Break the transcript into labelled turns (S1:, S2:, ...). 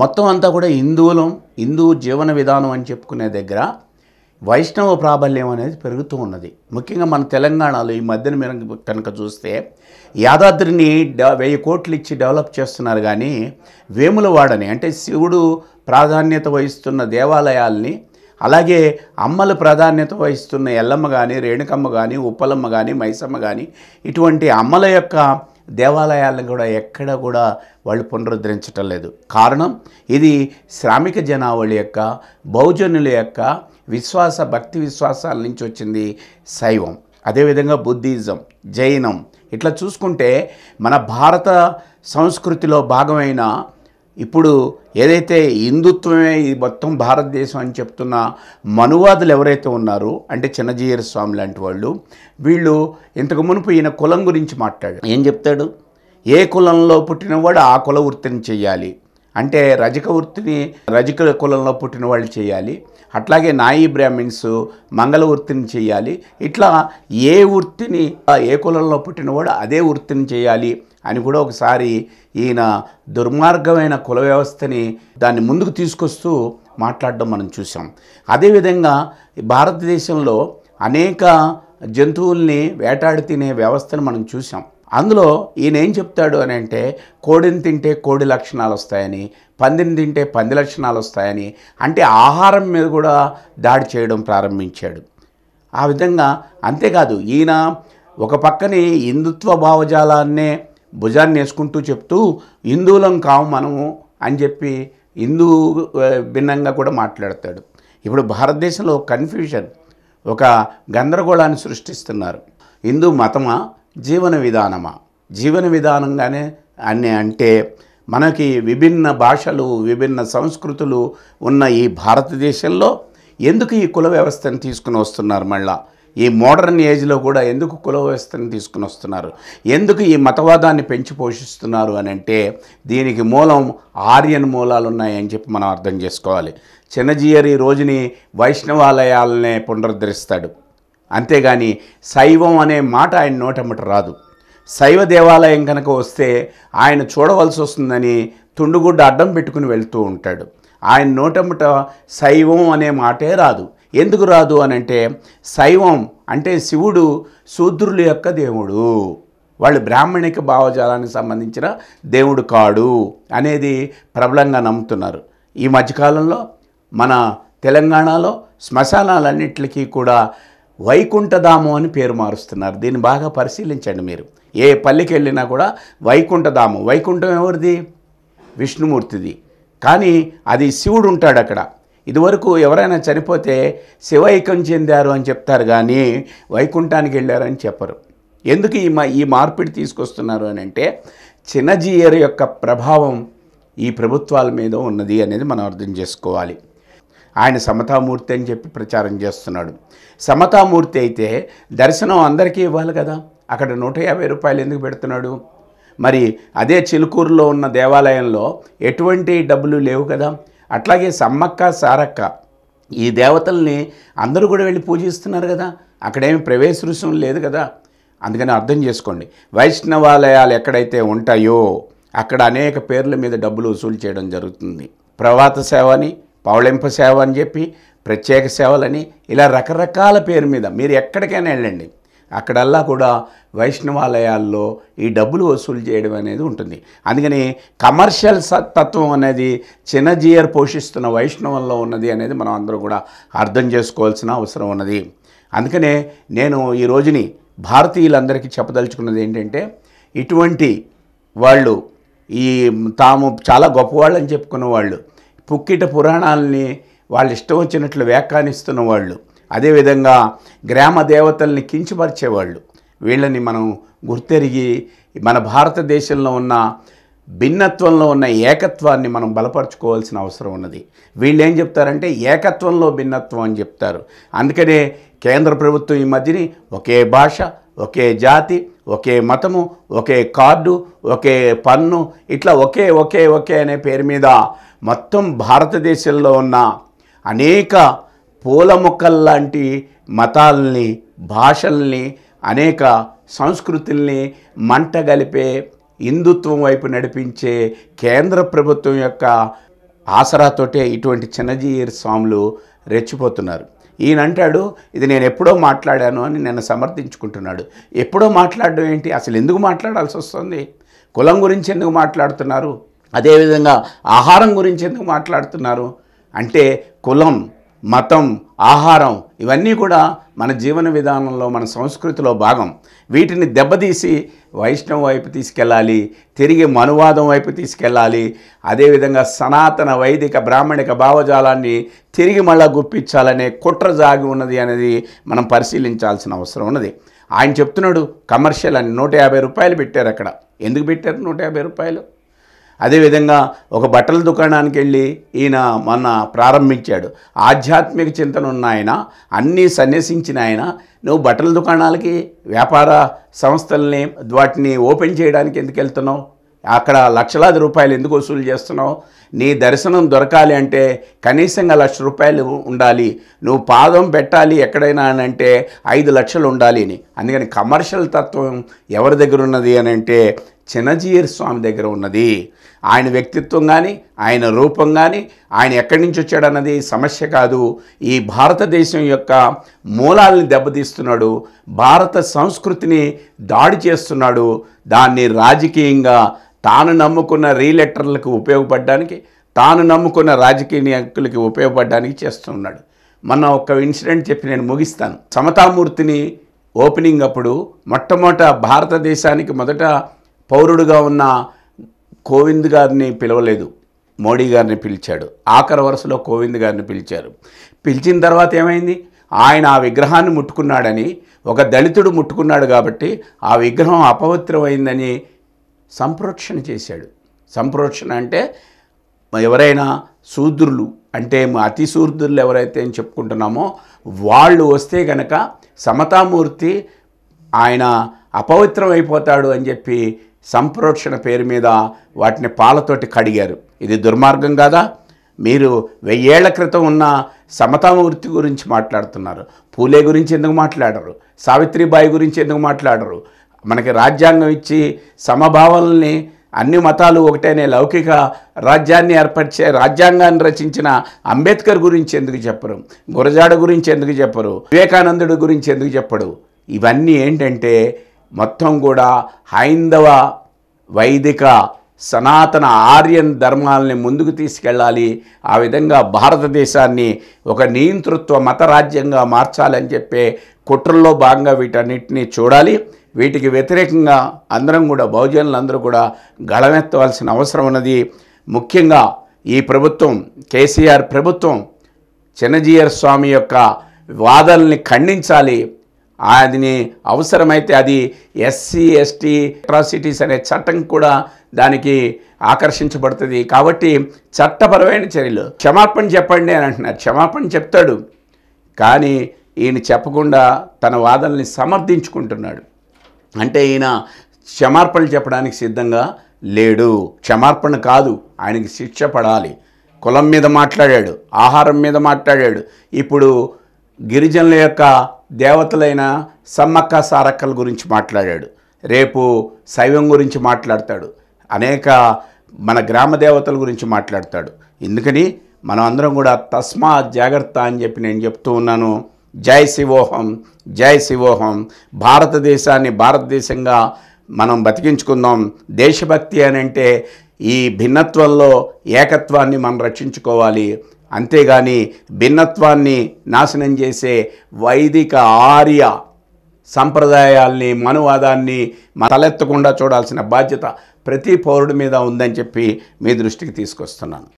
S1: మొత్తం అంతా కూడా హిందువులం హిందూ జీవన విధానం అని చెప్పుకునే దగ్గర వైష్ణవ ప్రాబల్యం అనేది పెరుగుతూ ఉన్నది ముఖ్యంగా మన తెలంగాణలో ఈ మధ్యన మీరు కనుక చూస్తే యాదాద్రిని వెయ్యి కోట్లు ఇచ్చి డెవలప్ చేస్తున్నారు కానీ వేములవాడని అంటే శివుడు ప్రాధాన్యత వహిస్తున్న దేవాలయాల్ని అలాగే అమ్మలు ప్రాధాన్యత వహిస్తున్న ఎల్లమ్మ కానీ రేణుకమ్మ కానీ ఉప్పలమ్మ కానీ మైసమ్మ కానీ ఇటువంటి అమ్మల యొక్క దేవాలయాలను కూడా ఎక్కడ కూడా వాళ్ళు పునరుద్ధరించటం లేదు కారణం ఇది శ్రామిక జనావళి యొక్క బహుజనుల యొక్క విశ్వాస భక్తి విశ్వాసాల నుంచి వచ్చింది శైవం అదేవిధంగా బుద్ధిజం జైనం ఇట్లా చూసుకుంటే మన భారత సంస్కృతిలో భాగమైన ఇప్పుడు ఏదైతే హిందుత్వమే ఇది మొత్తం భారతదేశం అని చెప్తున్న మనువాదులు ఎవరైతే ఉన్నారో అంటే చిన్నజీయర స్వామి లాంటి వాళ్ళు వీళ్ళు ఇంతకు మునుపు ఈయన కులం గురించి మాట్లాడు ఏం చెప్తాడు ఏ కులంలో పుట్టినవాడు ఆ కుల వృత్తిని చేయాలి అంటే రజక వృత్తిని రజక కులంలో పుట్టిన వాళ్ళు చేయాలి అట్లాగే నాయి బ్రాహ్మిన్స్ మంగళ వృత్తిని చేయాలి ఇట్లా ఏ వృత్తిని ఏ కులంలో పుట్టినవాడు అదే వృత్తిని చేయాలి అని కూడా ఒకసారి ఈయన దుర్మార్గమైన కుల వ్యవస్థని దాన్ని ముందుకు తీసుకొస్తూ మాట్లాడడం మనం చూసాం అదేవిధంగా భారతదేశంలో అనేక జంతువుల్ని వేటాడి తినే వ్యవస్థను మనం చూసాం అందులో ఈయన ఏం చెప్తాడు అని అంటే కోడిని తింటే కోడి లక్షణాలు వస్తాయని పందిని తింటే పంది లక్షణాలు వస్తాయని అంటే ఆహారం మీద కూడా దాడి చేయడం ప్రారంభించాడు ఆ విధంగా అంతేకాదు ఈయన ఒక పక్కనే హిందుత్వ భావజాలాన్నే భుజాన్ని వేసుకుంటూ చెప్తూ హిందువులం కావు మనము అని చెప్పి హిందూ భిన్నంగా కూడా మాట్లాడతాడు ఇప్పుడు భారతదేశంలో కన్ఫ్యూషన్ ఒక గందరగోళాన్ని సృష్టిస్తున్నారు హిందూ మతమా జీవన విధానమా జీవన విధానంగానే అని అంటే మనకి విభిన్న భాషలు విభిన్న సంస్కృతులు ఉన్న ఈ భారతదేశంలో ఎందుకు ఈ కుల వ్యవస్థను తీసుకుని వస్తున్నారు మళ్ళా ఈ మోడర్న్ ఏజ్లో కూడా ఎందుకు కుల వ్యవస్థను తీసుకుని వస్తున్నారు ఎందుకు ఈ మతవాదాన్ని పెంచి పోషిస్తున్నారు అని అంటే దీనికి మూలం ఆర్యన్ మూలాలు ఉన్నాయని చెప్పి మనం అర్థం చేసుకోవాలి చిన్నజీయరి రోజుని వైష్ణవాలయాలనే పునరుద్ధరిస్తాడు అంతేగాని శైవం అనే మాట ఆయన నోటమ్మట రాదు శైవ దేవాలయం కనుక వస్తే ఆయన చూడవలసి వస్తుందని తుండుగుడ్డ అడ్డం పెట్టుకుని వెళ్తూ ఉంటాడు ఆయన నోటమిట శైవం అనే మాటే రాదు ఎందుకు రాదు అని అంటే శైవం అంటే శివుడు శూద్రుల యొక్క దేవుడు వాళ్ళు బ్రాహ్మణిక భావజాలానికి సంబంధించిన దేవుడు కాడు అనేది ప్రబలంగా నమ్ముతున్నారు ఈ మధ్యకాలంలో మన తెలంగాణలో శ్మశానాలన్నింటికీ కూడా వైకుంఠధాము అని పేరు మారుస్తున్నారు దీన్ని బాగా పరిశీలించండి మీరు ఏ పల్లికి వెళ్ళినా కూడా వైకుంఠధాము వైకుంఠం ఎవరిది విష్ణుమూర్తిది కానీ అది శివుడు ఉంటాడు అక్కడ ఇదివరకు ఎవరైనా చనిపోతే శివైకం చెందారు అని చెప్తారు కానీ వైకుంఠానికి వెళ్ళారని చెప్పరు ఎందుకు ఈ మా ఈ మార్పిడి తీసుకొస్తున్నారు అని అంటే చిన్నజీయర్ యొక్క ప్రభావం ఈ ప్రభుత్వాల మీద ఉన్నది అనేది మనం అర్థం చేసుకోవాలి ఆయన సమతామూర్తి అని చెప్పి ప్రచారం చేస్తున్నాడు సమతామూర్తి అయితే దర్శనం అందరికీ ఇవ్వాలి కదా అక్కడ నూట యాభై రూపాయలు ఎందుకు పెడుతున్నాడు మరి అదే చిలుకూరులో ఉన్న దేవాలయంలో ఎటువంటి డబ్బులు లేవు కదా అట్లాగే సమ్మక్క సారక్క ఈ దేవతల్ని అందరూ కూడా వెళ్ళి పూజిస్తున్నారు కదా అక్కడేమి ప్రవేశ రుసం లేదు కదా అందుకని అర్థం చేసుకోండి వైష్ణవాలయాలు ఎక్కడైతే ఉంటాయో అక్కడ అనేక పేర్ల మీద డబ్బులు వసూలు చేయడం జరుగుతుంది ప్రవాత సేవ అని పౌళింప సేవ అని చెప్పి ప్రత్యేక సేవలని ఇలా రకరకాల పేరు మీద మీరు ఎక్కడికైనా వెళ్ళండి అక్కడల్లా కూడా వైష్ణవాలయాల్లో ఈ డబ్బులు వసూలు చేయడం అనేది ఉంటుంది అందుకని కమర్షియల్ తత్వం అనేది చిన్నజీయర్ పోషిస్తున్న వైష్ణవంలో ఉన్నది అనేది మనం అందరూ కూడా అర్థం చేసుకోవాల్సిన అవసరం ఉన్నది అందుకనే నేను ఈ రోజుని భారతీయులందరికీ చెప్పదలుచుకున్నది ఏంటంటే ఇటువంటి వాళ్ళు ఈ తాము చాలా గొప్పవాళ్ళు అని చెప్పుకున్న వాళ్ళు పుక్కిట పురాణాలని వాళ్ళు ఇష్టం వచ్చినట్లు వ్యాఖ్యానిస్తున్న వాళ్ళు అదేవిధంగా గ్రామ దేవతల్ని కించపరిచేవాళ్ళు వీళ్ళని మనం గుర్తెరిగి మన భారతదేశంలో ఉన్న భిన్నత్వంలో ఉన్న ఏకత్వాన్ని మనం బలపరచుకోవాల్సిన అవసరం ఉన్నది వీళ్ళు ఏం చెప్తారంటే ఏకత్వంలో భిన్నత్వం అని చెప్తారు అందుకనే కేంద్ర ప్రభుత్వం ఈ మధ్యని ఒకే భాష ఒకే జాతి ఒకే మతము ఒకే కార్డు ఒకే పన్ను ఇట్లా ఒకే ఒకే ఒకే అనే పేరు మీద మొత్తం భారతదేశంలో ఉన్న అనేక పూల మొక్కల్లాంటి మతాల్ని భాషల్ని అనేక సంస్కృతుల్ని మంటగలిపే హిందుత్వం వైపు నడిపించే కేంద్ర ప్రభుత్వం యొక్క ఆసరాతోటే ఇటువంటి చిన్నజీయర్ స్వాములు రెచ్చిపోతున్నారు ఈయనంటాడు ఇది నేను ఎప్పుడో మాట్లాడాను అని నేను సమర్థించుకుంటున్నాడు ఎప్పుడో మాట్లాడడం ఏంటి అసలు ఎందుకు మాట్లాడాల్సి వస్తుంది కులం గురించి ఎందుకు మాట్లాడుతున్నారు అదేవిధంగా ఆహారం గురించి ఎందుకు మాట్లాడుతున్నారు అంటే కులం మతం ఆహారం ఇవన్నీ కూడా మన జీవన విధానంలో మన సంస్కృతిలో భాగం వీటిని దెబ్బతీసి వైష్ణవం వైపు తీసుకెళ్ళాలి తిరిగి మనువాదం వైపు తీసుకెళ్ళాలి అదేవిధంగా సనాతన వైదిక బ్రాహ్మణిక భావజాలాన్ని తిరిగి మళ్ళా గుప్పించాలనే కుట్ర జాగి ఉన్నది అనేది మనం పరిశీలించాల్సిన అవసరం ఉన్నది ఆయన చెప్తున్నాడు కమర్షియల్ అని నూట యాభై రూపాయలు పెట్టారు అక్కడ ఎందుకు పెట్టారు నూట యాభై రూపాయలు అదేవిధంగా ఒక బట్టల దుకాణానికి వెళ్ళి ఈయన మొన్న ప్రారంభించాడు ఆధ్యాత్మిక చింతన ఉన్న ఆయన అన్నీ సన్యసించిన ఆయన నువ్వు బట్టల దుకాణాలకి వ్యాపార సంస్థల్ని వాటిని ఓపెన్ చేయడానికి ఎందుకు వెళ్తున్నావు అక్కడ లక్షలాది రూపాయలు ఎందుకు వసూలు చేస్తున్నావు నీ దర్శనం దొరకాలి అంటే కనీసంగా లక్ష రూపాయలు ఉండాలి నువ్వు పాదం పెట్టాలి ఎక్కడైనా అని అంటే ఐదు లక్షలు ఉండాలి అని అందుకని కమర్షియల్ తత్వం ఎవరి దగ్గర ఉన్నది అని అంటే చిన్నజీయర్ స్వామి దగ్గర ఉన్నది ఆయన వ్యక్తిత్వం కానీ ఆయన రూపం కానీ ఆయన ఎక్కడి నుంచి వచ్చాడన్నది సమస్య కాదు ఈ భారతదేశం యొక్క మూలాలని దెబ్బతీస్తున్నాడు భారత సంస్కృతిని దాడి చేస్తున్నాడు దాన్ని రాజకీయంగా తాను నమ్ముకున్న రీలెటర్లకు ఉపయోగపడడానికి తాను నమ్ముకున్న రాజకీయ నాయకులకి ఉపయోగపడడానికి చేస్తున్నాడు మొన్న ఒక ఇన్సిడెంట్ చెప్పి నేను ముగిస్తాను సమతామూర్తిని ఓపెనింగ్ అప్పుడు మొట్టమొదట భారతదేశానికి మొదట పౌరుడుగా ఉన్న కోవింద్ గారిని పిలవలేదు మోడీ గారిని పిలిచాడు ఆఖరి వరుసలో కోవింద్ గారిని పిలిచారు పిలిచిన తర్వాత ఏమైంది ఆయన ఆ విగ్రహాన్ని ముట్టుకున్నాడని ఒక దళితుడు ముట్టుకున్నాడు కాబట్టి ఆ విగ్రహం అపవిత్రమైందని సంప్రోక్షణ చేశాడు సంప్రోక్షణ అంటే ఎవరైనా శూద్రులు అంటే అతిశూర్ధులు ఎవరైతే అని చెప్పుకుంటున్నామో వాళ్ళు వస్తే గనక సమతామూర్తి ఆయన అపవిత్రం అయిపోతాడు అని చెప్పి సంప్రోక్షణ పేరు మీద వాటిని పాలతోటి కడిగారు ఇది దుర్మార్గం కాదా మీరు వెయ్యేళ్ల క్రితం ఉన్న సమతామూర్తి గురించి మాట్లాడుతున్నారు పూలే గురించి ఎందుకు మాట్లాడరు సావిత్రిబాయి గురించి ఎందుకు మాట్లాడరు మనకి రాజ్యాంగం ఇచ్చి సమభావాలని అన్ని మతాలు ఒకటేనే లౌకిక రాజ్యాన్ని ఏర్పరిచే రాజ్యాంగాన్ని రచించిన అంబేద్కర్ గురించి ఎందుకు చెప్పరు గురజాడ గురించి ఎందుకు చెప్పరు వివేకానందుడి గురించి ఎందుకు చెప్పడు ఇవన్నీ ఏంటంటే మొత్తం కూడా హైందవ వైదిక సనాతన ఆర్యన్ ధర్మాలని ముందుకు తీసుకెళ్ళాలి ఆ విధంగా భారతదేశాన్ని ఒక నియంతృత్వ మత రాజ్యంగా మార్చాలని చెప్పే కుట్రల్లో భాగంగా వీటన్నిటినీ చూడాలి వీటికి వ్యతిరేకంగా అందరం కూడా బహుజనులందరూ కూడా గళమెత్తవలసిన అవసరం ఉన్నది ముఖ్యంగా ఈ ప్రభుత్వం కేసీఆర్ ప్రభుత్వం చిన్నజీయర్ స్వామి యొక్క వాదనల్ని ఖండించాలి అదిని అవసరమైతే అది ఎస్సీ ఎస్టీ అట్రాసిటీస్ అనే చట్టం కూడా దానికి ఆకర్షించబడుతుంది కాబట్టి చట్టపరమైన చర్యలు క్షమాపణ చెప్పండి అని అంటున్నారు క్షమాపణ చెప్తాడు కానీ ఈయన చెప్పకుండా తన వాదనల్ని సమర్థించుకుంటున్నాడు అంటే ఈయన క్షమార్పణలు చెప్పడానికి సిద్ధంగా లేడు క్షమార్పణ కాదు ఆయనకి శిక్ష పడాలి కులం మీద మాట్లాడాడు ఆహారం మీద మాట్లాడాడు ఇప్పుడు గిరిజనుల యొక్క దేవతలైన సమ్మక్క సారక్కల గురించి మాట్లాడాడు రేపు శైవం గురించి మాట్లాడతాడు అనేక మన గ్రామ దేవతల గురించి మాట్లాడతాడు ఎందుకని మనం అందరం కూడా తస్మా జాగ్రత్త అని చెప్పి నేను చెప్తూ ఉన్నాను జై శివోహం జై శివోహం భారతదేశాన్ని భారతదేశంగా మనం బతికించుకుందాం దేశభక్తి అని అంటే ఈ భిన్నత్వంలో ఏకత్వాన్ని మనం రక్షించుకోవాలి అంతేగాని భిన్నత్వాన్ని నాశనం చేసే వైదిక ఆర్య సంప్రదాయాల్ని మనువాదాన్ని తలెత్తకుండా చూడాల్సిన బాధ్యత ప్రతి పౌరుడి మీద ఉందని చెప్పి మీ దృష్టికి తీసుకొస్తున్నాను